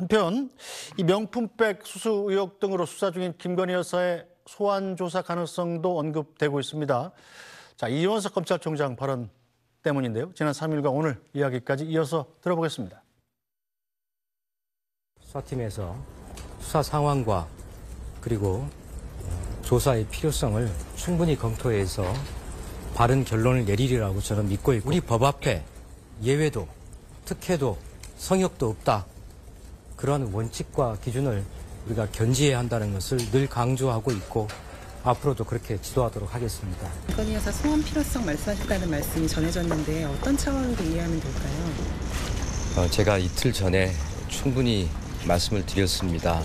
한편 이 명품백 수수 의혹 등으로 수사 중인 김건희 여사의 소환 조사 가능성도 언급되고 있습니다. 자, 이원석 검찰총장 발언 때문인데요. 지난 3일과 오늘 이야기까지 이어서 들어보겠습니다. 수사팀에서 수사 상황과 그리고 어, 조사의 필요성을 충분히 검토해서 바른 결론을 내리리라고 저는 믿고 있고 우리 법 앞에 예외도 특혜도 성역도 없다 그러한 원칙과 기준을 우리가 견지해야 한다는 것을 늘 강조하고 있고 앞으로도 그렇게 지도하도록 하겠습니다. 이 건희 여사 소원 필요성 말씀하셨다는 말씀이 전해졌는데 어떤 차원으로 이해하면 될까요? 어, 제가 이틀 전에 충분히 말씀을 드렸습니다.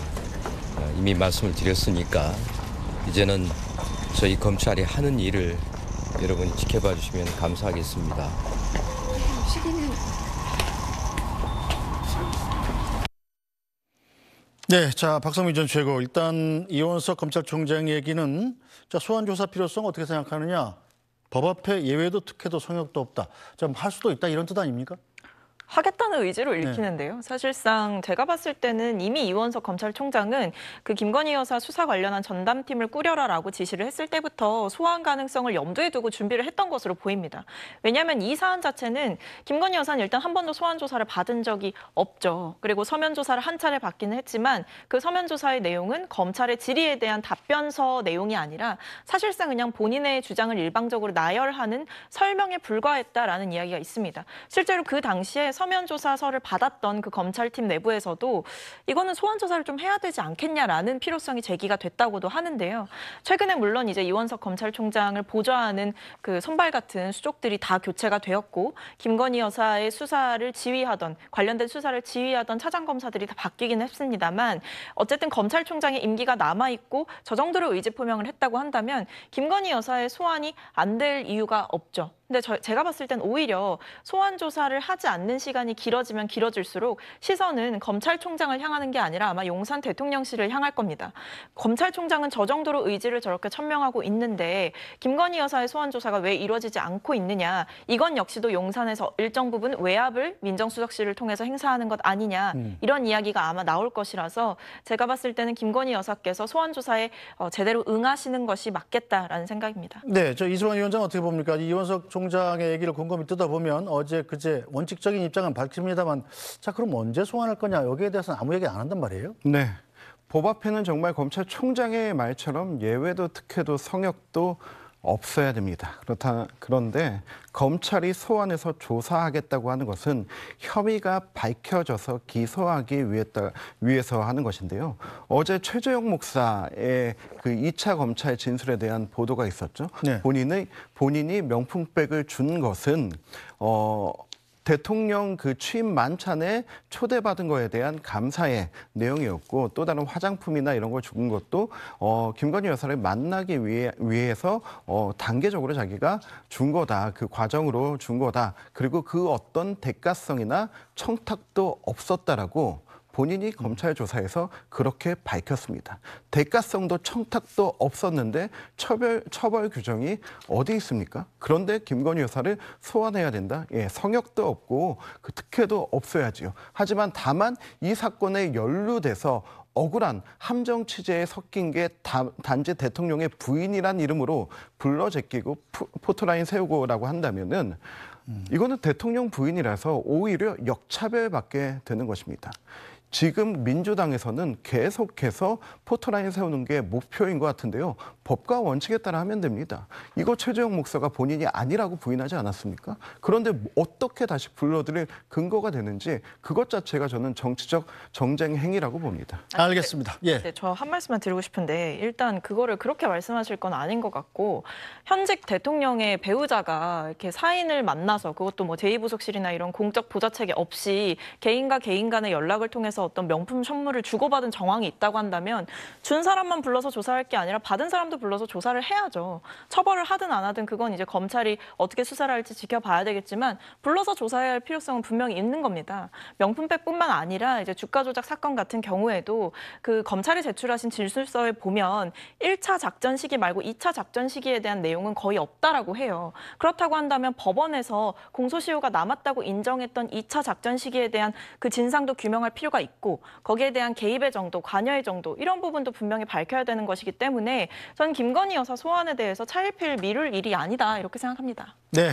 어, 이미 말씀을 드렸으니까 이제는 저희 검찰이 하는 일을 여러분이 지켜봐 주시면 감사하겠습니다. 시기는 네, 자 박성민 전 최고 일단 이원석 검찰총장 얘기는 자 소환 조사 필요성 어떻게 생각하느냐? 법 앞에 예외도 특혜도 성역도 없다. 좀할 뭐 수도 있다 이런 뜻 아닙니까? 하겠다는 의지로 네. 읽히는데요. 네. 사실상 제가 봤을 때는 이미 이원석 검찰총장은 그 김건희 여사 수사 관련한 전담팀을 꾸려라라고 지시를 했을 때부터 소환 가능성을 염두에 두고 준비를 했던 것으로 보입니다. 왜냐하면 이 사안 자체는 김건희 여사는 일단 한 번도 소환 조사를 받은 적이 없죠. 그리고 서면 조사를 한 차례 받기는 했지만 그 서면 조사의 내용은 검찰의 질의에 대한 답변서 내용이 아니라 사실상 그냥 본인의 주장을 일방적으로 나열하는 설명에 불과했다라는 이야기가 있습니다. 실제로 그 당시에 서면 조사서를 받았던 그 검찰팀 내부에서도 이거는 소환 조사를 좀 해야 되지 않겠냐라는 필요성이 제기가 됐다고도 하는데요. 최근에 물론 이제 이원석 검찰총장을 보좌하는 그 선발 같은 수족들이 다 교체가 되었고 김건희 여사의 수사를 지휘하던 관련된 수사를 지휘하던 차장 검사들이 다바뀌긴 했습니다만 어쨌든 검찰총장의 임기가 남아 있고 저 정도로 의지 표명을 했다고 한다면 김건희 여사의 소환이 안 될 이유가 없죠. 근데 저, 제가 봤을 땐 오히려 소환 조사를 하지 않는 시간이 길어지면 길어질수록 시선은 검찰총장을 향하는 게 아니라 아마 용산 대통령실을 향할 겁니다. 검찰총장은 저 정도로 의지를 저렇게 천명하고 있는데 김건희 여사의 소환 조사가 왜 이루어지지 않고 있느냐 이건 역시도 용산에서 일정 부분 외압을 민정수석실을 통해서 행사하는 것 아니냐 음. 이런 이야기가 아마 나올 것이라서 제가 봤을 때는 김건희 여사께서 소환 조사에 어, 제대로 응하시는 것이 맞겠다라는 생각입니다. 네, 저 이수원 위원장 어떻게 봅니까? 이원석 총장의 얘기를 곰곰이 뜯어보면 어제 그제 원칙적인 입장은 밝힙니다만 자 그럼 언제 소환할 거냐 여기에 대해서는 아무 얘기 안 한단 말이에요? 네. 법 앞에는 정말 검찰총장의 말처럼 예외도 특혜도 성역도 없어야 됩니다. 그렇다 그런데 검찰이 소환해서 조사하겠다고 하는 것은 혐의가 밝혀져서 기소하기 위했다, 위해서 하는 것인데요. 어제 최재형 목사의 그 2차 검찰 진술에 대한 보도가 있었죠. 네. 본인의 본인이 명품백을 준 것은 어 대통령 그 취임 만찬에 초대받은 거에 대한 감사의 내용이었고 또 다른 화장품이나 이런 걸 주는 것도 어, 김건희 여사를 만나기 위해, 위해서 어, 단계적으로 자기가 준 거다. 그 과정으로 준 거다. 그리고 그 어떤 대가성이나 청탁도 없었다라고 본인이 검찰 조사에서 그렇게 밝혔습니다. 대가성도 청탁도 없었는데 처벌, 처벌 규정이 어디 있습니까? 그런데 김건희 여사를 소환해야 된다? 예, 성역도 없고 그 특혜도 없어야지요. 하지만 다만 이 사건에 연루돼서 억울한 함정 취재에 섞인 게 단지 대통령의 부인이란 이름으로 불러 제끼고 포트라인 세우고라고 한다면은 이거는 대통령 부인이라서 오히려 역차별받게 되는 것입니다. 지금 민주당에서는 계속해서 포토라인 세우는 게 목표인 것 같은데요. 법과 원칙에 따라 하면 됩니다. 이거 최재형 목사가 본인이 아니라고 부인하지 않았습니까? 그런데 어떻게 다시 불러들일 근거가 되는지 그것 자체가 저는 정치적 정쟁 행위라고 봅니다. 아, 알겠습니다. 네, 예. 네, 저한 말씀만 드리고 싶은데 일단 그거를 그렇게 말씀하실 건 아닌 것 같고 현직 대통령의 배우자가 이렇게 사인을 만나 떠나서 그것도 뭐 제2부속실이나 이런 공적 보좌책계 없이 개인과 개인 간의 연락을 통해서 어떤 명품 선물을 주고받은 정황이 있다고 한다면 준 사람만 불러서 조사할 게 아니라 받은 사람도 불러서 조사를 해야죠. 처벌을 하든 안 하든 그건 이제 검찰이 어떻게 수사를 할지 지켜봐야 되겠지만 불러서 조사해야 할 필요성은 분명히 있는 겁니다. 명품백뿐만 아니라 이제 주가 조작 사건 같은 경우에도 그 검찰이 제출하신 진술서에 보면 1차 작전 시기 말고 2차 작전 시기에 대한 내용은 거의 없다라고 해요. 그렇다고 한다면 법원에서 공소시효가 남았다고 인정했던 2차 작전 시기에 대한 그 진상도 규명할 필요가 있고 거기에 대한 개입의 정도, 관여의 정도 이런 부분도 분명히 밝혀야 되는 것이기 때문에 전 김건희 여사 소환에 대해서 차일피일 미룰 일이 아니다 이렇게 생각합니다. 네.